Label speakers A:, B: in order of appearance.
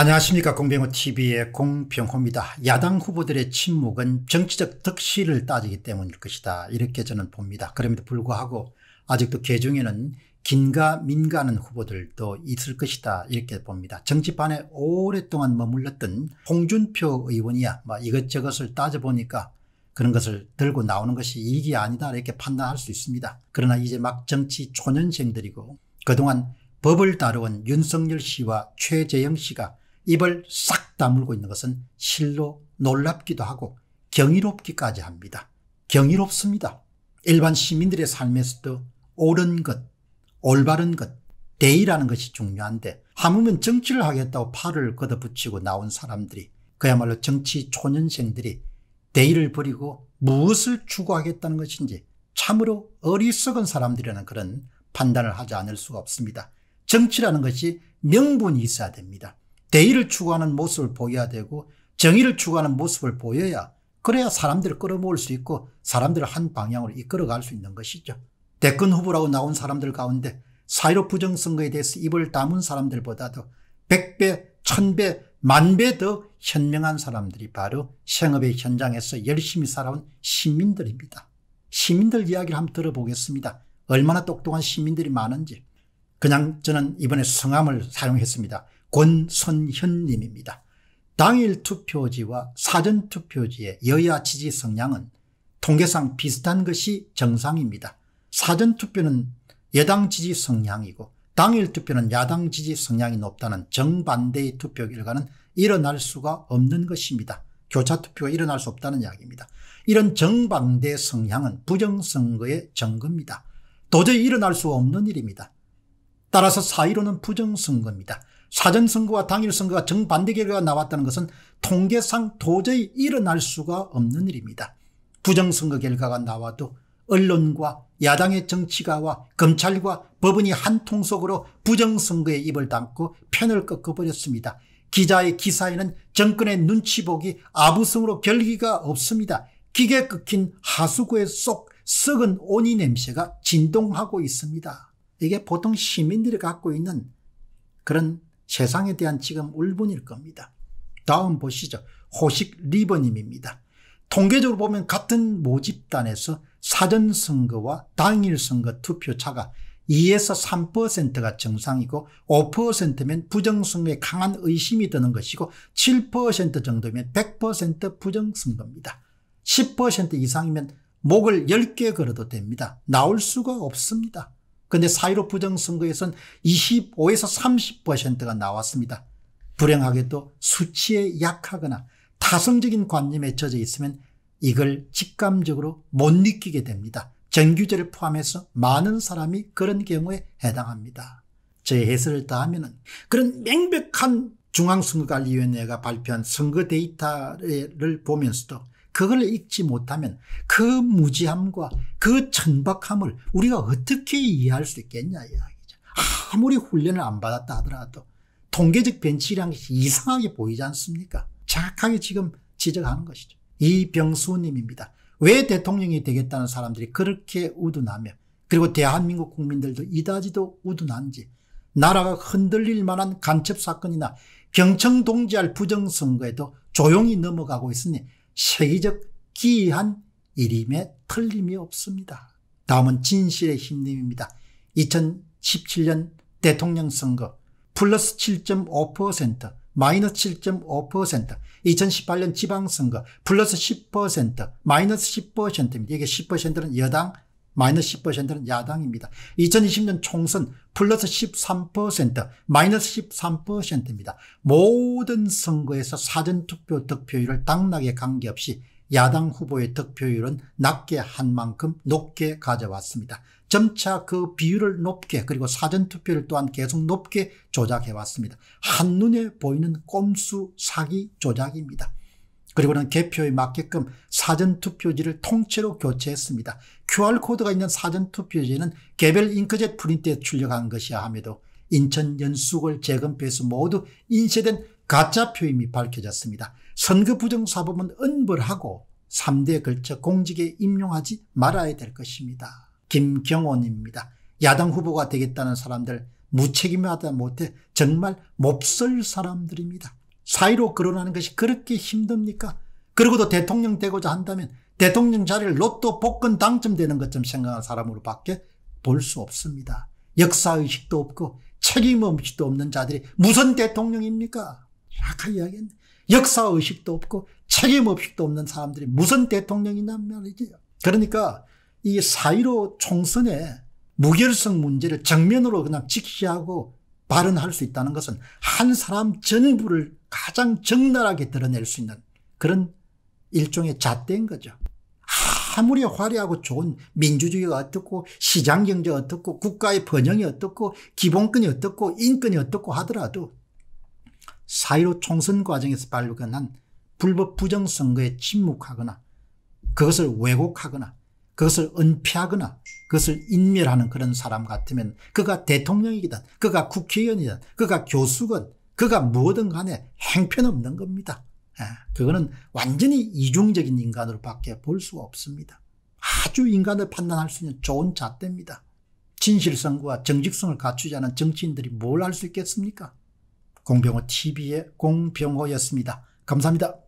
A: 안녕하십니까 공병호TV의 공병호입니다. 야당 후보들의 침묵은 정치적 득실을 따지기 때문일 것이다 이렇게 저는 봅니다. 그럼에도 불구하고 아직도 개중에는 긴가 민가는 후보들도 있을 것이다 이렇게 봅니다. 정치판에 오랫동안 머물렀던 홍준표 의원이야 뭐 이것저것을 따져보니까 그런 것을 들고 나오는 것이 이익이 아니다 이렇게 판단할 수 있습니다. 그러나 이제 막 정치 초년생들이고 그동안 법을 다루은 윤석열 씨와 최재영 씨가 입을 싹 다물고 있는 것은 실로 놀랍기도 하고 경이롭기까지 합니다. 경이롭습니다. 일반 시민들의 삶에서도 옳은 것, 올바른 것, 대의라는 것이 중요한데 하물며 정치를 하겠다고 팔을 걷어붙이고 나온 사람들이 그야말로 정치 초년생들이 대의를 버리고 무엇을 추구하겠다는 것인지 참으로 어리석은 사람들이라는 그런 판단을 하지 않을 수가 없습니다. 정치라는 것이 명분이 있어야 됩니다. 대의를 추구하는 모습을 보여야 되고 정의를 추구하는 모습을 보여야 그래야 사람들을 끌어모을 수 있고 사람들을 한 방향으로 이끌어갈 수 있는 것이죠. 대권 후보라고 나온 사람들 가운데 사회로 부정선거에 대해서 입을 다문 사람들보다도 100배, 1000배, 만 배 더 현명한 사람들이 바로 생업의 현장에서 열심히 살아온 시민들입니다. 시민들 이야기를 한번 들어보겠습니다. 얼마나 똑똑한 시민들이 많은지. 그냥 저는 이번에 성함을 사용했습니다. 권선현님입니다. 당일 투표지와 사전 투표지의 여야 지지 성향은 통계상 비슷한 것이 정상입니다. 사전 투표는 여당 지지 성향이고 당일 투표는 야당 지지 성향이 높다는 정반대의 투표 결과는 일어날 수가 없는 것입니다. 교차 투표가 일어날 수 없다는 이야기입니다. 이런 정반대 성향은 부정선거의 증거입니다. 도저히 일어날 수 없는 일입니다. 따라서 사의로는 부정선거입니다. 사전선거와 당일선거가 정반대 결과가 나왔다는 것은 통계상 도저히 일어날 수가 없는 일입니다. 부정선거 결과가 나와도 언론과 야당의 정치가와 검찰과 법원이 한 통속으로 부정선거에 입을 담고 편을 꺾어버렸습니다. 기자의 기사에는 정권의 눈치 보기 아부성으로 결기가 없습니다. 기계 끊긴 하수구에 쏙 썩은 오니 냄새가 진동하고 있습니다. 이게 보통 시민들이 갖고 있는 그런 세상에 대한 지금 울분일 겁니다. 다음 보시죠. 호식 리버님입니다. 통계적으로 보면 같은 모집단에서 사전선거와 당일선거 투표차가 2에서 3%가 정상이고 5%면 부정선거에 강한 의심이 드는 것이고 7% 정도면 100% 부정선거입니다. 10% 이상이면 목을 10개 걸어도 됩니다. 나올 수가 없습니다. 근데 사1로 부정선거에선 25에서 30%가 나왔습니다. 불행하게도 수치에 약하거나 타성적인 관념에 젖어 있으면 이걸 직감적으로 못 느끼게 됩니다. 정규제를 포함해서 많은 사람이 그런 경우에 해당합니다. 제 해설을 따하면 그런 명백한 중앙선거관리위원회가 발표한 선거 데이터를 보면서도 그걸 읽지 못하면 그 무지함과 그 천박함을 우리가 어떻게 이해할 수 있겠냐 이야기죠. 아무리 훈련을 안 받았다 하더라도 통계적 벤치라는 것이 이상하게 보이지 않습니까? 정확하게 지금 지적하는 것이죠. 이병수님입니다. 왜 대통령이 되겠다는 사람들이 그렇게 우둔하며 그리고 대한민국 국민들도 이다지도 우둔한지 나라가 흔들릴 만한 간첩 사건이나 경청 동지할 부정선거에도 조용히 넘어가고 있으니 세계적 기이한 이름에 틀림이 없습니다. 다음은 진실의 힘님입니다. 2017년 대통령 선거 플러스 7.5% 마이너스 7.5% 2018년 지방선거 플러스 10% 마이너스 10%입니다. 이게 10%는 여당 마이너스 10%는 야당입니다. 2020년 총선 플러스 13% 마이너스 13%입니다. 모든 선거에서 사전투표 득표율을 당락에 관계없이 야당 후보의 득표율은 낮게 한 만큼 높게 가져왔습니다. 점차 그 비율을 높게 그리고 사전투표를 또한 계속 높게 조작해왔습니다. 한눈에 보이는 꼼수 사기 조작입니다. 그리고는 개표에 맞게끔 사전투표지를 통째로 교체했습니다. QR코드가 있는 사전투표지는 개별 잉크젯 프린트에 출력한 것이야 함에도 인천 연수구를재검표해서 모두 인쇄된 가짜 표임이 밝혀졌습니다. 선거 부정사범은 은벌하고 3대에 걸쳐 공직에 임용하지 말아야 될 것입니다. 김경원입니다. 야당 후보가 되겠다는 사람들 무책임하다 못해 정말 몹쓸 사람들입니다. 사이로 거론하는 것이 그렇게 힘듭니까? 그리고도 대통령 되고자 한다면 대통령 자리를 로또 복권 당첨되는 것처럼 생각하는 사람으로 밖에 볼 수 없습니다. 역사의식도 없고 책임의식도 없는 자들이 무슨 대통령입니까? 약하 이야기했네. 역사의식도 없고 책임의식도 없는 사람들이 무슨 대통령이냔 말이지요. 그러니까 이 사이로 총선에 무결성 문제를 정면으로 그냥 직시하고 발언할 수 있다는 것은 한 사람 전부를 가장 적나라하게 드러낼 수 있는 그런 일종의 잣대인 거죠. 아무리 화려하고 좋은 민주주의가 어떻고 시장경제 어떻고 국가의 번영이 어떻고 기본권이 어떻고 인권이 어떻고 하더라도 사이로 총선 과정에서 발견한 불법 부정선거에 침묵하거나 그것을 왜곡하거나 그것을 은폐하거나 그것을 인멸하는 그런 사람 같으면 그가 대통령이든 그가 국회의원이든 그가 교수건 그가 뭐든 간에 행편없는 겁니다. 예, 그거는 완전히 이중적인 인간으로 밖에 볼 수가 없습니다. 아주 인간을 판단할 수 있는 좋은 잣대입니다. 진실성과 정직성을 갖추지 않은 정치인들이 뭘 할 수 있겠습니까? 공병호 TV의 공병호였습니다. 감사합니다.